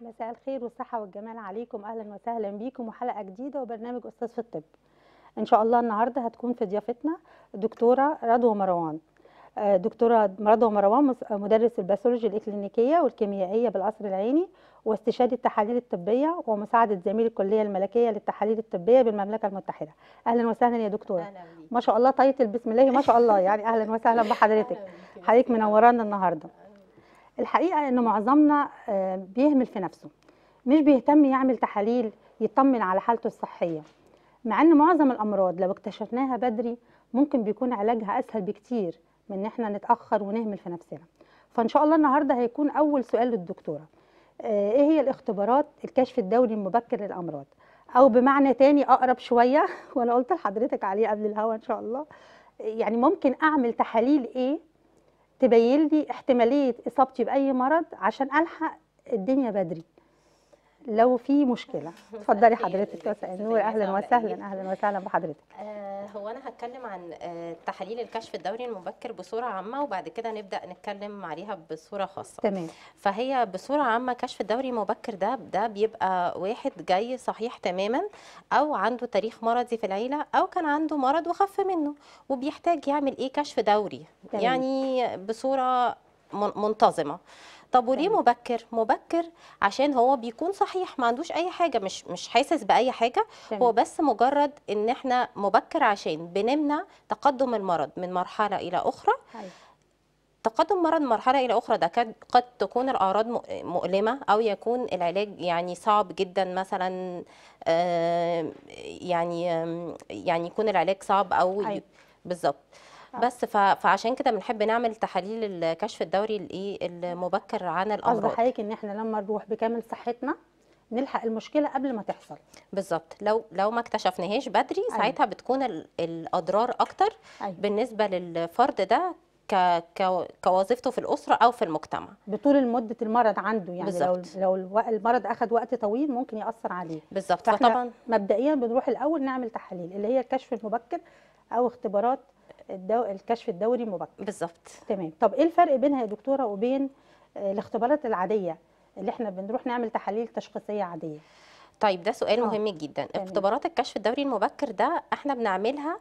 مساء الخير والصحة والجمال عليكم أهلا وسهلا بيكم وحلقة جديدة وبرنامج أستاذ في الطب إن شاء الله النهاردة هتكون في ضيافتنا الدكتورة رضوى مروان آه، دكتورة رضوى مروان مدرس الباثولوجي الإكلينيكية والكيميائية بالقصر العيني واستشاري التحاليل الطبية ومساعدة زميل الكلية الملكية للتحاليل الطبية بالمملكة المتحدة أهلا وسهلا يا دكتورة أهلا ما شاء الله تايتل بسم الله ما شاء الله يعني أهلا وسهلا بحضرتك حضرتك منورانا النهاردة الحقيقه ان معظمنا آه، بيهمل في نفسه مش بيهتم يعمل تحاليل يطمن على حالته الصحيه مع ان معظم الامراض لو اكتشفناها بدري ممكن بيكون علاجها اسهل بكتير من ان احنا نتاخر ونهمل في نفسنا فان شاء الله النهارده هيكون اول سؤال للدكتوره آه، ايه هي الاختبارات الكشف الدوري المبكر للامراض او بمعنى تاني اقرب شويه وانا قلت لحضرتك عليه قبل الهوا ان شاء الله يعني ممكن اعمل تحاليل ايه تبين لي احتماليه اصابتي باي مرض عشان الحق الدنيا بدري لو في مشكله اتفضلي حضرتك يا نور اهلا وسهلا اهلا وسهلا بحضرتك آه، هو انا هتكلم عن آه، تحاليل الكشف الدوري المبكر بصوره عامه وبعد كده نبدا نتكلم عليها بصوره خاصه تمام فهي بصوره عامه كشف الدوري المبكر ده ده بيبقى واحد جاي صحيح تماما او عنده تاريخ مرضي في العيله او كان عنده مرض وخف منه وبيحتاج يعمل ايه كشف دوري تمام. يعني بصوره منتظمه طب وليه مبكر مبكر عشان هو بيكون صحيح ما عندوش اي حاجه مش مش حاسس باي حاجه جميل. هو بس مجرد ان احنا مبكر عشان بنمنع تقدم المرض من مرحله الى اخرى هاي. أيوة. تقدم مرض مرحله الى اخرى ده قد تكون الاعراض مؤلمه او يكون العلاج يعني صعب جدا مثلا يعني يعني يكون العلاج صعب او أيوة. بالظبط بس فعشان كده بنحب نعمل تحاليل الكشف الدوري الايه المبكر عن الامراض قصدي حضرتك ان احنا لما نروح بكامل صحتنا نلحق المشكله قبل ما تحصل بالظبط لو لو ما اكتشفناهاش بدري أيوه. ساعتها أيوة. بتكون الاضرار اكتر أيوة. بالنسبه للفرد ده ك... ك... كوظيفته في الاسره او في المجتمع بطول مده المرض عنده يعني بالزبط. لو لو المرض اخذ وقت طويل ممكن ياثر عليه بالظبط فطبعا مبدئيا بنروح الاول نعمل تحاليل اللي هي الكشف المبكر او اختبارات الدو... الكشف الدوري المبكر بالظبط تمام طب ايه الفرق بينها يا دكتوره وبين آه، الاختبارات العاديه اللي احنا بنروح نعمل تحاليل تشخيصيه عاديه طيب ده سؤال أوه. مهم جدا تمام. اختبارات الكشف الدوري المبكر ده احنا بنعملها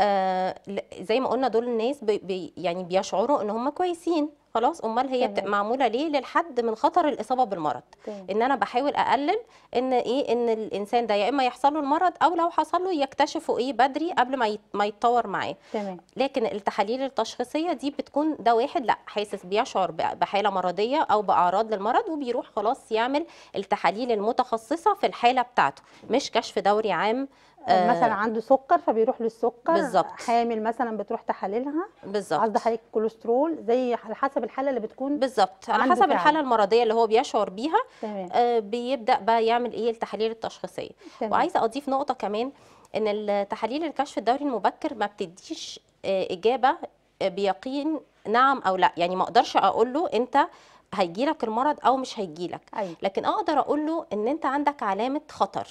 آه زي ما قلنا دول الناس بي يعني بيشعروا ان هم كويسين خلاص امال هي تمام. معموله ليه للحد من خطر الاصابه بالمرض طيب. ان انا بحاول اقلل ان ايه ان الانسان ده يا اما يحصل له المرض او لو حصل له يكتشفه ايه بدري قبل ما ما يتطور معاه تمام. لكن التحاليل التشخيصيه دي بتكون ده واحد لا حاسس بيشعر بحاله مرضيه او باعراض للمرض وبيروح خلاص يعمل التحاليل المتخصصه في الحاله بتاعته مش كشف دوري عام آه، مثلا عنده سكر فبيروح للسكر بالظبط حامل مثلا بتروح تحاليلها بالظبط قصدي حضرتك كوليسترول زي على حسب الحاله اللي بتكون بالظبط على حسب فعلا. الحاله المرضيه اللي هو بيشعر بيها تمام. آه بيبدا بقى يعمل ايه التحاليل التشخيصيه تمام. وعايزه اضيف نقطه كمان ان التحاليل الكشف الدوري المبكر ما بتديش آه اجابه آه، بيقين نعم او لا يعني ما اقدرش اقول له انت هيجيلك المرض او مش هيجيلك أيوة. لكن اقدر اقول له ان انت عندك علامه خطر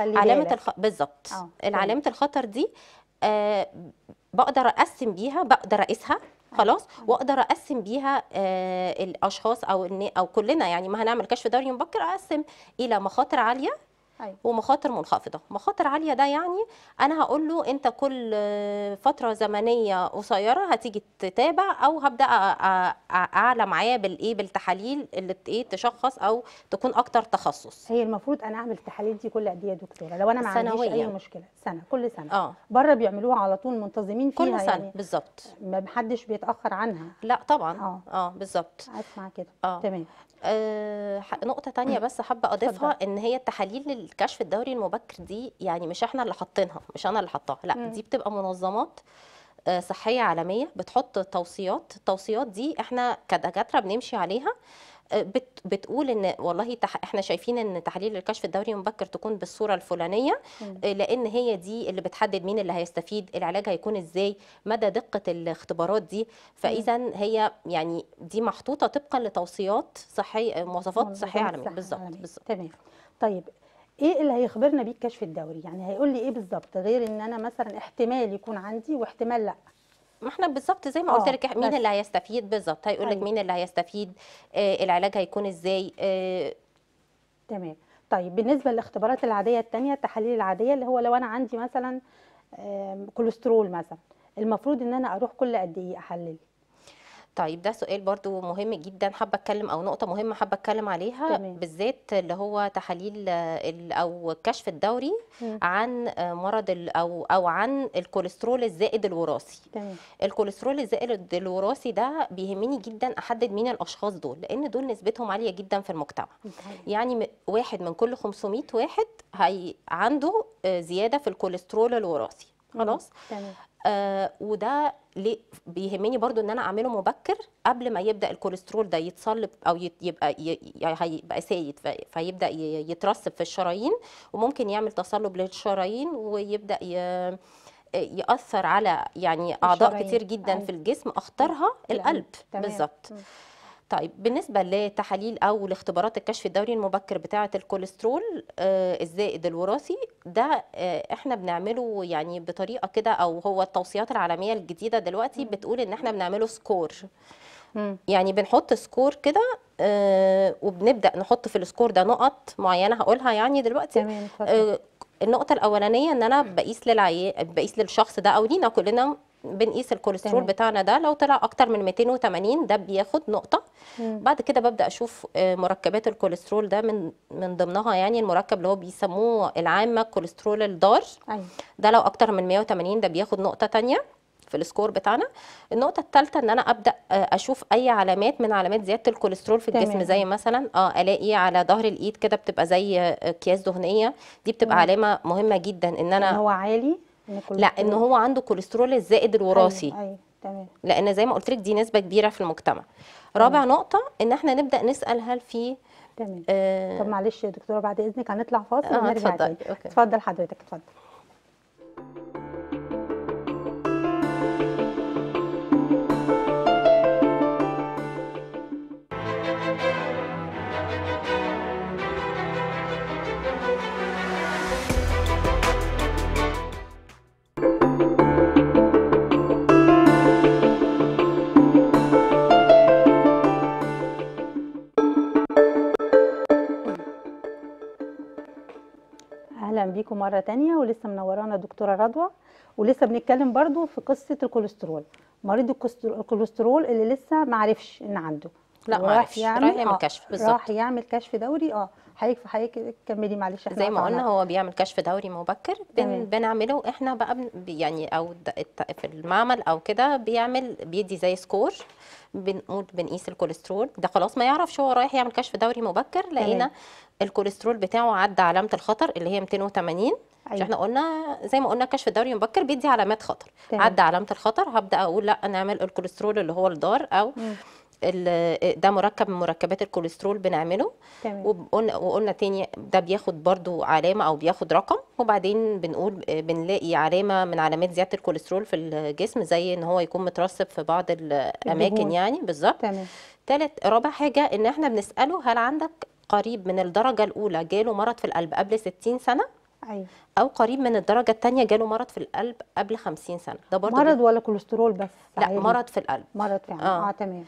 علامه الخ... بالظبط آه، علامه طيب. الخطر دي آه بقدر اقسم بيها بقدر اقيسها آه، خلاص آه. واقدر اقسم بيها آه الاشخاص او او كلنا يعني ما هنعمل كشف دوري مبكر اقسم الى مخاطر عاليه أيوة. طيب. ومخاطر منخفضه مخاطر عاليه ده يعني انا هقول له انت كل فتره زمنيه قصيره هتيجي تتابع او هبدا اعلى معاه بالايه بالتحاليل اللي ايه تشخص او تكون اكتر تخصص هي المفروض انا اعمل التحاليل دي كل قد ايه يا دكتوره لو انا ما عنديش اي مشكله سنه كل سنه اه بره بيعملوها على طول منتظمين فيها كل سنه يعني بالظبط ما حدش بيتاخر عنها لا طبعا اه اه بالظبط اسمع كده اه تمام آه نقطه تانية بس حابه اضيفها فضل. ان هي التحاليل الكشف الدوري المبكر دي يعني مش احنا اللي حاطينها مش انا اللي حطاها لا م. دي بتبقى منظمات صحيه عالميه بتحط توصيات التوصيات دي احنا كدكاتره بنمشي عليها آه، بتقول ان والله احنا شايفين ان تحاليل الكشف الدوري المبكر تكون بالصوره الفلانيه آه، لان هي دي اللي بتحدد مين اللي هيستفيد العلاج هيكون ازاي مدى دقه الاختبارات دي فاذا هي يعني دي محطوطه طبقا لتوصيات صحيه مواصفات صحيه عالميه بالظبط بالظبط تمام طيب ايه اللي هيخبرنا بيه الكشف الدوري يعني هيقول لي ايه بالظبط غير ان انا مثلا احتمال يكون عندي واحتمال لا ما احنا بالظبط زي ما قلت آه، لك مين اللي هيستفيد بالظبط هيقول لك طيب. مين اللي هيستفيد آه العلاج هيكون ازاي آه تمام طيب بالنسبه للاختبارات العاديه الثانيه التحاليل العاديه اللي هو لو انا عندي مثلا آه كوليسترول مثلا المفروض ان انا اروح كل قد ايه احلل طيب ده سؤال برضو مهم جدا حابه اتكلم او نقطه مهمه حابه اتكلم عليها تمام. بالذات اللي هو تحاليل او الكشف الدوري م. عن مرض او او عن الكوليسترول الزائد الوراثي تمام. الكوليسترول الزائد الوراثي ده بيهمني جدا احدد مين الاشخاص دول لان دول نسبتهم عاليه جدا في المجتمع تمام. يعني واحد من كل 500 واحد هي عنده آه، زياده في الكوليسترول الوراثي خلاص تمام آه وده بيهمني برضو ان انا اعمله مبكر قبل ما يبدا الكوليسترول ده يتصلب او يبقى يعني هيبقى سايد فيبدا يترسب في الشرايين وممكن يعمل تصلب للشرايين ويبدا ي... ياثر على يعني اعضاء كتير جدا أيوة. في الجسم اخطرها القلب بالظبط طيب بالنسبه لتحاليل او لاختبارات الكشف الدوري المبكر بتاعه الكوليسترول آه، الزائد الوراثي ده آه، احنا بنعمله يعني بطريقه كده او هو التوصيات العالميه الجديده دلوقتي بتقول ان احنا بنعمله سكور يعني بنحط سكور كده آه، وبنبدا نحط في السكور ده نقط معينه هقولها يعني دلوقتي تمام النقطة الأولانية إن أنا بقيس للعي... بقيس للشخص ده أو لينا كلنا بنقيس الكوليسترول بتاعنا ده لو طلع اكتر من 280 ده بياخد نقطه مم. بعد كده ببدا اشوف آه، مركبات الكوليسترول ده من من ضمنها يعني المركب اللي هو بيسموه العامه كوليسترول الضار أيوه. ده لو اكتر من 180 ده بياخد نقطه ثانيه في السكور بتاعنا النقطه الثالثه ان انا ابدا آه، اشوف اي علامات من علامات زياده الكوليسترول في الجسم تمام. زي مثلا اه الاقي على ظهر الايد كده بتبقى زي آه، اكياس دهنيه دي بتبقى مم. علامه مهمه جدا ان انا يعني هو عالي لا ان هو عنده كوليسترول الزائد الوراثي ايوه, أيوة. تمام لان زي ما قلت لك دي نسبه كبيره في المجتمع رابع أيوة. نقطه ان احنا نبدا نسال هل في تمام آه طب معلش يا دكتوره بعد اذنك هنطلع فاصل آه، ونرجع تاني اتفضل حضرتك اتفضل بيكم مره تانية ولسه منورانا دكتوره رضوى ولسه بنتكلم برضو في قصه الكوليسترول مريض الكوليسترول اللي لسه ما عرفش ان عنده لا ما راح يعمل, راح يعمل آه. كشف بالظبط راح يعمل كشف دوري اه حضرتك حضرتك كملي معلش احنا زي ما قلنا هو بيعمل كشف دوري مبكر بن بنعمله احنا بقى يعني او في المعمل او كده بيعمل بيدي زي سكور بنقول بنقيس الكوليسترول ده خلاص ما يعرفش هو رايح يعمل كشف دوري مبكر لقينا الكوليسترول بتاعه عدى علامه الخطر اللي هي 280 أيوة. احنا قلنا زي ما قلنا كشف الدوري المبكر بيدي علامات خطر عدى علامه الخطر هبدا اقول لا نعمل الكوليسترول اللي هو الدار او مم. ده مركب من مركبات الكوليسترول بنعمله تمام. وقلنا وقلنا تاني ده بياخد برضو علامه او بياخد رقم وبعدين بنقول بنلاقي علامه من علامات زياده الكوليسترول في الجسم زي ان هو يكون مترسب في بعض الاماكن الدهون. يعني بالظبط تمام تالت رابع حاجه ان احنا بنساله هل عندك قريب من الدرجه الاولى جاله مرض في القلب قبل 60 سنه أيوة. او قريب من الدرجه الثانيه جاله مرض في القلب قبل 50 سنه ده برضه مرض بي... ولا كوليسترول بس لا عيني. مرض في القلب مرض يعني اه, آه تمام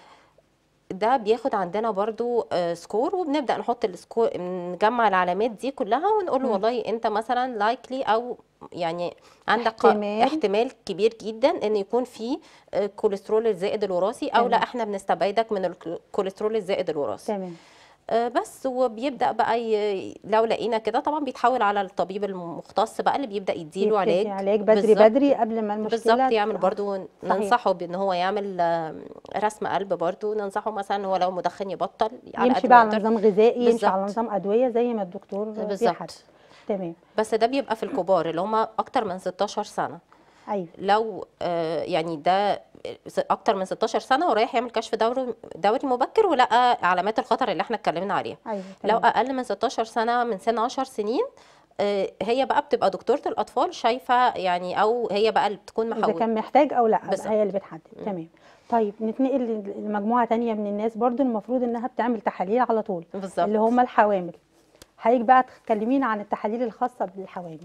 ده بياخد عندنا برضو سكور آه، وبنبدا نحط السكور نجمع العلامات دي كلها ونقول له والله انت مثلا لايكلي او يعني عندك احتمال, احتمال كبير جدا ان يكون في كوليسترول آه، الزائد الوراثي او تمام. لا احنا بنستبعدك من الكوليسترول الزائد الوراثي تمام آه، بس وبيبدا بقى ي... لو لقينا كده طبعا بيتحول على الطبيب المختص بقى اللي بيبدا يديله علاج علاج بدري بدري قبل ما المشكله بالظبط يعمل برده ننصحه بان هو يعمل رسم قلب برده ننصحه مثلا هو لو مدخن يبطل على يمشي بقى على نظام غذائي يمشي على نظام ادويه زي ما الدكتور بالظبط تمام بس ده بيبقى في الكبار اللي هم اكتر من 16 سنه أيوة. لو آه، يعني ده اكتر من 16 سنه ورايح يعمل كشف دوري دوري مبكر ولقى علامات الخطر اللي احنا اتكلمنا عليها أيوة. لو اقل من 16 سنه من سن 10 سنين آه، هي بقى بتبقى دكتوره الاطفال شايفه يعني او هي بقى اللي بتكون محوله اذا كان محتاج او لا بس هي اللي بتحدد تمام طيب نتنقل لمجموعه ثانيه من الناس برضو المفروض انها بتعمل تحاليل على طول بالزبط. اللي هم الحوامل حضرتك بقى تكلمينا عن التحاليل الخاصه بالحوامل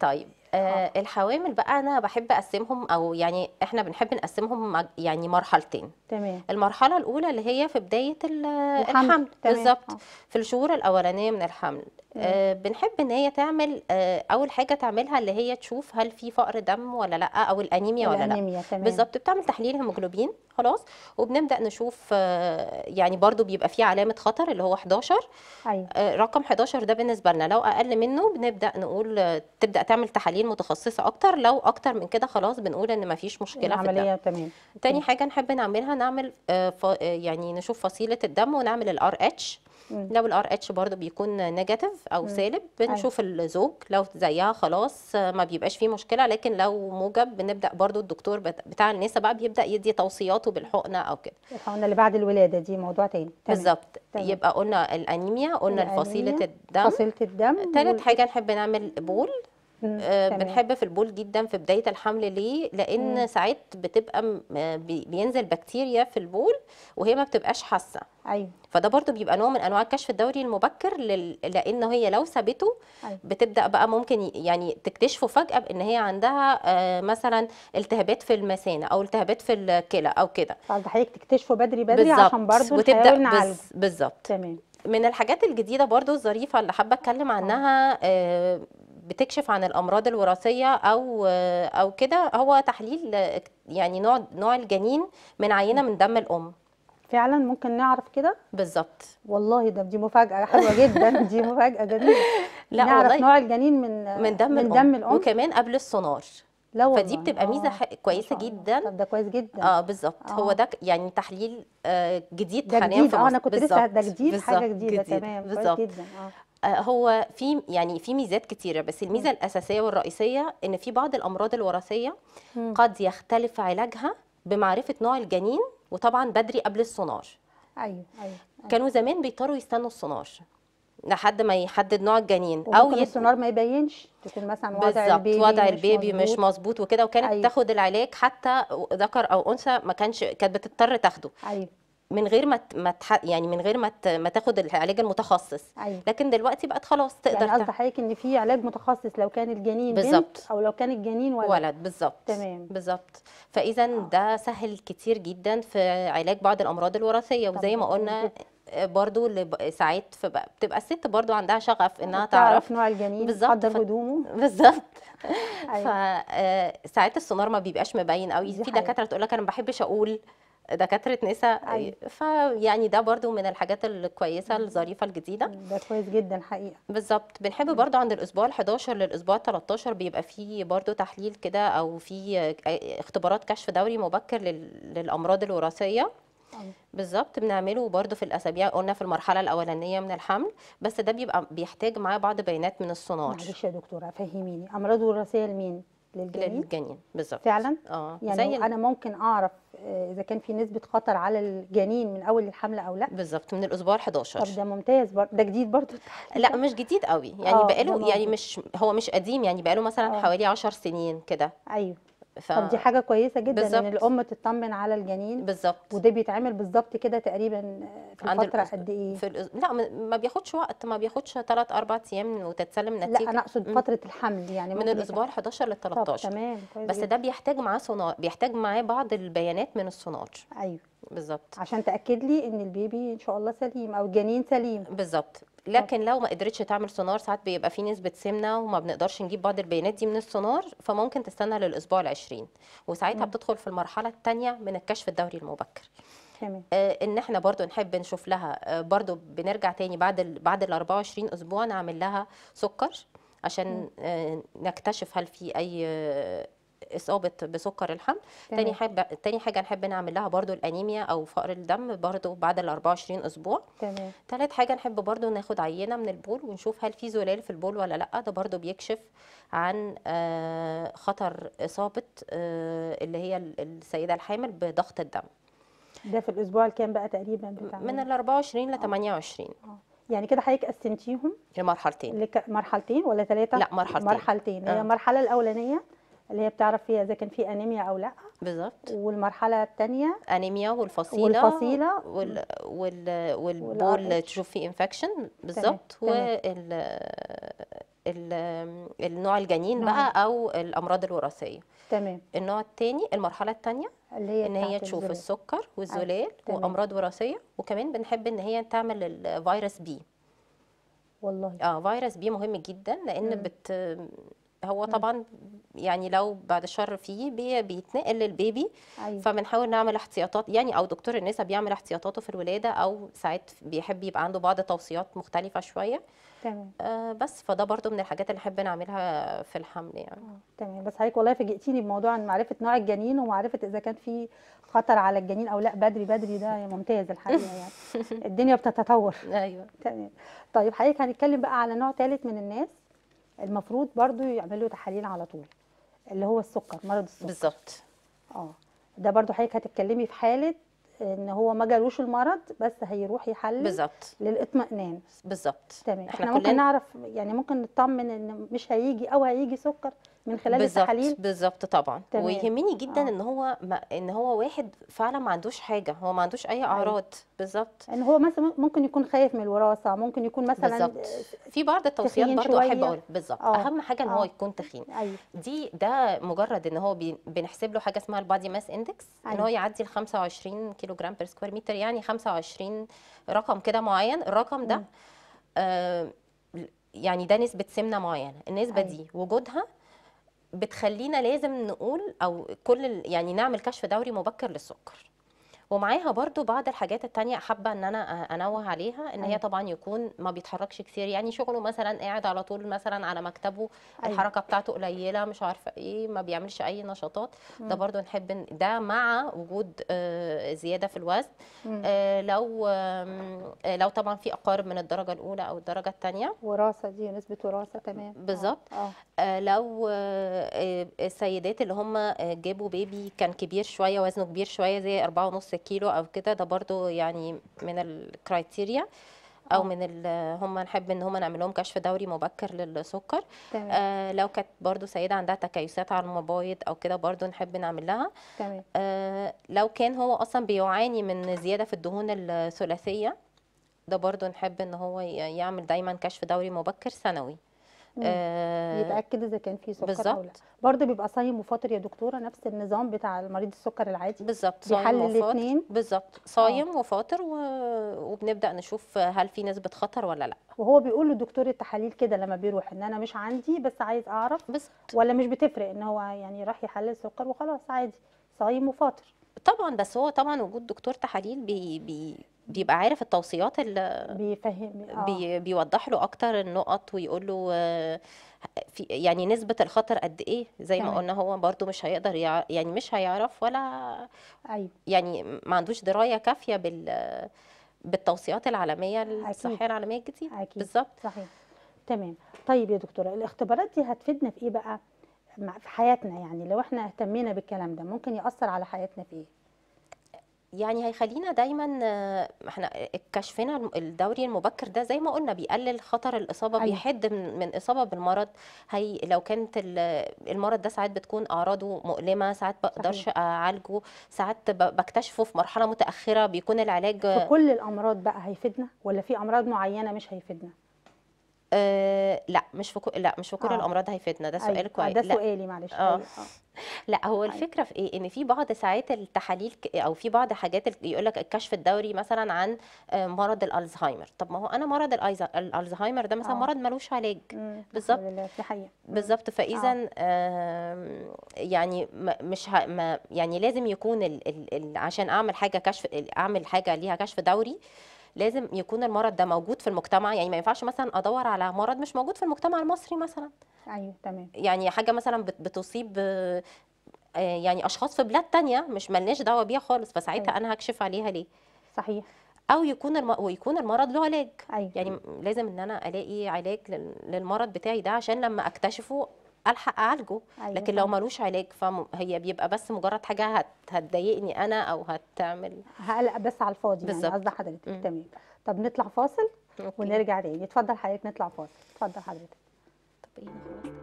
طيب آه،, آه الحوامل بقى انا بحب اقسمهم او يعني احنا بنحب نقسمهم يعني مرحلتين تمام المرحله الاولى اللي هي في بدايه الحمل, الحمل. بالظبط اه. في الشهور الاولانيه من الحمل آه بنحب ان هي تعمل آه اول حاجه تعملها اللي هي تشوف هل في فقر دم ولا لا او الانيميا ولا لا بالظبط بتعمل تحليل هيموجلوبين خلاص وبنبدا نشوف آه يعني برده بيبقى فيه علامه خطر اللي هو 11 أيوة. آه، رقم 11 ده بالنسبه لنا لو اقل منه بنبدا نقول آه، تبدا تعمل تحاليل متخصصه اكتر لو اكتر من كده خلاص بنقول ان ما فيش مشكله العمليه في تمام تاني حاجه نحب نعملها نعمل آه، يعني نشوف فصيله الدم ونعمل الار اتش لو الار اتش برضو بيكون نيجاتيف او سالب أيوه. بنشوف الزوج لو زيها خلاص ما بيبقاش فيه مشكله لكن لو موجب بنبدا برضو الدكتور بتاع النساء بقى بيبدا يدي توصياته بالحقنه او كده الحقنه اللي بعد الولاده دي موضوع تاني بالظبط يبقى قلنا الانيميا قلنا فصيله الدم فصيله الدم ثالث حاجه نحب نعمل بول آه، بنحب في البول جدا في بدايه الحمل ليه لان مم. ساعات بتبقى آه، بينزل بكتيريا في البول وهي ما بتبقاش حاسه ايوه فده برضو بيبقى نوع من انواع الكشف الدوري المبكر لان هي لو ثابته أيوة. بتبدا بقى ممكن يعني تكتشفه فجاه بان هي عندها آه، مثلا التهابات في المثانه او التهابات في الكلى او كده فقصد حضرتك تكتشفه بدري بدري بالزبط. عشان برضو وتبدا بالظبط تمام من الحاجات الجديده برضو الظريفه اللي حابه اتكلم عنها آه بتكشف عن الامراض الوراثيه او او كده هو تحليل يعني نوع نوع الجنين من عينه من دم الام فعلا ممكن نعرف كده بالظبط والله ده دي مفاجاه حلوه جدا دي مفاجاه جميله لا نعرف نوع الجنين من من دم من دم الام وكمان قبل السونار لا والله. فدي بتبقى آه، ميزه آه. كويسه جدا طب ده كويس جدا اه بالظبط آه. هو ده يعني تحليل آه جديد حاليا في آه، مصر. انا كنت لسه ده جديد بالزبط. حاجه جديده تمام بالظبط جدا آه. آه، هو في يعني في ميزات كتيره بس الميزه الاساسيه والرئيسيه ان في بعض الامراض الوراثيه قد يختلف علاجها بمعرفه نوع الجنين وطبعا بدري قبل السونار ايوه ايوه, أيوة. كانوا زمان بيضطروا يستنوا السونار لحد ما يحدد نوع الجنين او يت... السونار ما يبينش تكون مثلا وضع بالزبط. البيبي وضع البيبي مش مظبوط وكده وكانت أيوة. تاخد العلاج حتى ذكر او انثى ما كانش كانت بتضطر تاخده ايوه من غير ما ما يعني من غير ما ما تاخد العلاج المتخصص أيوة. لكن دلوقتي بقت خلاص يعني تقدر يعني قصدي حضرتك ان في علاج متخصص لو كان الجنين بالزبط. بنت او لو كان الجنين ولد ولد بالظبط تمام بالظبط فاذا آه. ده سهل كتير جدا في علاج بعض الامراض الوراثيه وزي ما قلنا آه، برضو اللي ساعات بتبقى الست برضو عندها شغف انها تعرف نوع الجنين بالظبط قدر هدومه بالظبط أيوة. فساعات آه، السونار ما بيبقاش مبين قوي في دكاتره تقول لك انا ما بحبش اقول دكاتره نساء أيوة. فيعني ده برضو من الحاجات الكويسه الظريفه الجديده ده كويس جدا حقيقه بالظبط بنحب برضو عند الاسبوع ال11 للاسبوع ال13 بيبقى فيه برضو تحليل كده او في اختبارات كشف دوري مبكر للامراض الوراثيه أيوة. بالظبط بنعمله برضو في الاسابيع قلنا في المرحله الاولانيه من الحمل بس ده بيبقى بيحتاج معاه بعض بيانات من الصنار معلش يا دكتوره فهميني امراض وراثيه لمين للجنين للجنين بالظبط فعلا اه يعني انا ممكن اعرف آه، اذا كان في نسبه خطر على الجنين من اول الحمله او لا بالظبط من الاسبوع 11 طب ده ممتاز بر... ده جديد برضه لا مش جديد قوي يعني آه، بقاله يعني مش هو مش قديم يعني بقاله مثلا أوه. حوالي 10 سنين كده ايوه ف... طب دي حاجه كويسه جدا بالزبط. ان الام تطمن على الجنين بالظبط وده بيتعمل بالظبط كده تقريبا في الفتره قد ايه في الأز... لا ما بياخدش وقت ما بياخدش 3 4 ايام وتتسلم نتيجه لا انا اقصد فتره الحمل يعني من الاسبوع ال 11 لل 13 تمام كويس بس ده بيحتاج معاه صنار بيحتاج معاه بعض البيانات من السونار ايوه بالظبط عشان تاكد لي ان البيبي ان شاء الله سليم او الجنين سليم بالظبط اه. لكن لو ما قدرتش تعمل سونار ساعات بيبقى في نسبه سمنه وما بنقدرش نجيب بعض البيانات دي من السونار فممكن تستنى للاسبوع ال20 وساعتها بتدخل في المرحله الثانيه من الكشف الدوري المبكر تمام اه، ان احنا برضو نحب نشوف لها اه، برضو بنرجع تاني بعد الـ بعد ال 24 اسبوع نعمل لها سكر عشان نكتشف هل في اي اصابه بسكر الحمل تاني حاجه تاني حاجه نحب نعمل لها برده الانيميا او فقر الدم برده بعد ال 24 اسبوع تمام تالت حاجه نحب برده ناخد عينه من البول ونشوف هل في زلال في البول ولا لا ده برده بيكشف عن آه، خطر اصابه آه، اللي هي السيده الحامل بضغط الدم ده في الاسبوع الكام بقى تقريبا بتاع من ال 24 ل 28 آه. اه يعني كده حضرتك قسمتيهم لمرحلتين لك مرحلتين ولا ثلاثه لا مرحلتين مرحلتين هي المرحله الاولانيه اللي هي بتعرف فيها اذا كان في انيميا او لا بالظبط والمرحله الثانيه انيميا والفصيله والفصيله وال وال والبول تشوف فيه انفكشن بالظبط وال النوع الجنين نعم. بقى او الامراض الوراثيه تمام النوع الثاني المرحله الثانيه اللي هي ان هي تشوف الزلال. السكر والزلال آه. وامراض وراثيه وكمان بنحب ان هي تعمل الفيروس بي والله اه فيروس بي مهم جدا لان بت هو طبعا يعني لو بعد الشر فيه بي بيتنقل للبيبي أيوة. فبنحاول نعمل احتياطات يعني او دكتور النساء بيعمل احتياطاته في الولاده او ساعات بيحب يبقى عنده بعض توصيات مختلفه شويه تمام آه بس فده برضو من الحاجات اللي نحب نعملها في الحمل يعني آه، تمام بس حضرتك والله فاجئتيني بموضوع معرفه نوع الجنين ومعرفه اذا كان في خطر على الجنين او لا بدري بدري ده ممتاز الحقيقه يعني الدنيا بتتطور ايوه تمام طيب حضرتك هنتكلم بقى على نوع ثالث من الناس المفروض برضو يعملوا تحاليل على طول اللي هو السكر مرض السكر بالظبط اه ده برضو حضرتك هتتكلمي في حاله ان هو ما جالوش المرض بس هيروح يحلل بالظبط للاطمئنان بالظبط تمام احنا, احنا ممكن نعرف يعني ممكن نطمن ان مش هيجي او هيجي سكر من خلال بالزبط التحاليل بالظبط طبعا تمام. ويهمني جدا آه. ان هو ما ان هو واحد فعلا ما عندوش حاجه هو ما عندوش اي أيوه. اعراض بالظبط ان يعني هو مثلا ممكن يكون خايف من الوراثه ممكن يكون مثلا بالظبط آه، في بعض التوصيات برضو احب اقول بالظبط آه. اهم حاجه ان هو آه. يكون تخين أيوه. دي ده مجرد ان هو بنحسب له حاجه اسمها البادي ماس اندكس أيوه. ان هو أيوه. يعدي ال 25 كيلو جرام بير سكوير متر يعني 25 رقم كده معين الرقم ده آه يعني ده نسبه سمنه معينه النسبه أيوه. دي وجودها بتخلينا لازم نقول او كل يعني نعمل كشف دوري مبكر للسكر ومعاها برضو بعض الحاجات التانية حابة ان انا انوه عليها ان هي أيوة. طبعا يكون ما بيتحركش كتير يعني شغله مثلا قاعد على طول مثلا على مكتبه أيوة. الحركة بتاعته قليلة مش عارفة ايه ما بيعملش اي نشاطات ده برضو نحب ده مع وجود آه، زيادة في الوزن آه، لو آه، لو طبعا في اقارب من الدرجة الاولى او الدرجة التانية وراثة دي نسبة وراثة تمام بالظبط لو السيدات اللي هم جابوا بيبي كان كبير شوية وزنه كبير شوية زي أربعة ونص كيلو او كده ده برضو يعني من الكرايتيريا او آه. من هم نحب ان هم نعمل لهم كشف دوري مبكر للسكر آه لو كانت برضو سيده عندها تكيسات على المبايض او كده برضو نحب نعمل لها آه لو كان هو اصلا بيعاني من زياده في الدهون الثلاثيه ده برضو نحب ان هو يعمل دايما كشف دوري مبكر سنوي آه يتاكد اذا كان في سكر بالزبط. او لا برضه بيبقى صايم وفاطر يا دكتوره نفس النظام بتاع المريض السكر العادي بالظبط بيحلل الاثنين بالظبط صايم آه. وفاطر و... وبنبدا نشوف هل في نسبه خطر ولا لا وهو بيقول للدكتور التحاليل كده لما بيروح ان انا مش عندي بس عايز اعرف بالزبط. ولا مش بتفرق ان هو يعني راح يحلل سكر وخلاص عادي صايم وفاطر طبعا بس هو طبعا وجود دكتور تحاليل بي بي بيبقى عارف التوصيات اللي بيفهم آه. بي بيوضح له اكتر النقط ويقول له آه، في يعني نسبه الخطر قد ايه زي ما قلنا هو برده مش هيقدر يعني مش هيعرف ولا أيوه. يعني ما عندوش درايه كافيه بال بالتوصيات العالميه الصحيه العالميه الجديده بالظبط صحيح تمام طيب يا دكتوره الاختبارات دي هتفيدنا في ايه بقى في حياتنا يعني لو احنا اهتمينا بالكلام ده ممكن ياثر على حياتنا في ايه يعني هيخلينا دايما آه، احنا كشفنا الدوري المبكر ده زي ما قلنا بيقلل خطر الاصابه أيوة. بيحد من من اصابه بالمرض هي لو كانت المرض ده ساعات بتكون اعراضه مؤلمه ساعات بقدرش اعالجه ساعات بكتشفه في مرحله متاخره بيكون العلاج في كل الامراض بقى هيفيدنا ولا في امراض معينه مش هيفيدنا آه، لا مش في لا مش في كل آه. الامراض هيفيدنا ده سؤال أيوة. آه، كويس ده سؤالي معلش آه. أيوة، آه. لا هو أيوة. الفكره في ايه ان في بعض ساعات التحاليل او في بعض حاجات يقول لك الكشف الدوري مثلا عن مرض الالزهايمر طب ما هو انا مرض الالزهايمر ده مثلا آه. مرض ملوش علاج بالظبط بالظبط فاذا آه يعني مش ه... ما يعني لازم يكون ال... ال... ال... عشان اعمل حاجه كشف اعمل حاجه ليها كشف دوري آه لازم يكون المرض ده موجود في المجتمع يعني ما ينفعش مثلا ادور على مرض مش موجود في المجتمع المصري مثلا ايوه تمام يعني حاجه مثلا بتصيب آه، يعني اشخاص في بلاد تانية مش ملناش دعوه بيها خالص فساعتها أيوة. انا هكشف عليها ليه صحيح او يكون الم... ويكون المرض له علاج أيوة. يعني لازم ان انا الاقي علاج للمرض بتاعي ده عشان لما اكتشفه الحق اعالجه أيوة. لكن لو ملوش علاج فهي بيبقى بس مجرد حاجه هتضايقني انا او هتعمل هقلق بس على الفاضي يعني، بالظبط يعني حضرتك تمام طب نطلع فاصل أوكي. ونرجع تاني اتفضل حضرتك نطلع فاصل اتفضل حضرتك طب ايه خلاص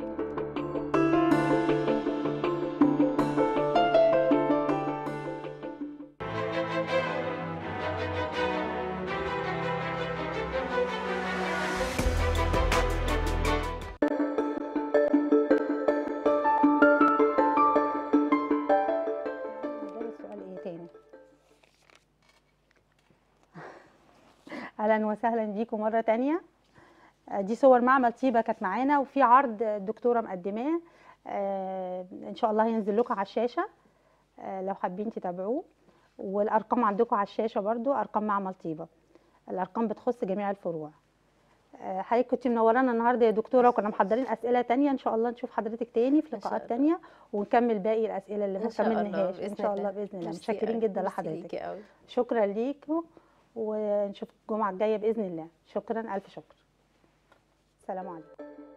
اهلا وسهلا بيكم مره تانية آه، دي صور معمل طيبه كانت معانا وفي عرض الدكتوره مقدماه آه، ان شاء الله هينزل لكم على الشاشه آه، لو حابين تتابعوه والارقام عندكم على الشاشه برضو ارقام معمل طيبه الارقام بتخص جميع الفروع حضرتك كنت منورانا النهارده يا دكتوره وكنا محضرين اسئله تانية ان شاء الله نشوف حضرتك تاني في لقاءات تانية ونكمل باقي الاسئله اللي ما كملناهاش ان شاء الله باذن الله متشكرين جدا لحضرتك شكرا ليكم ونشوفكم الجمعه الجايه باذن الله شكرا الف شكر سلام عليكم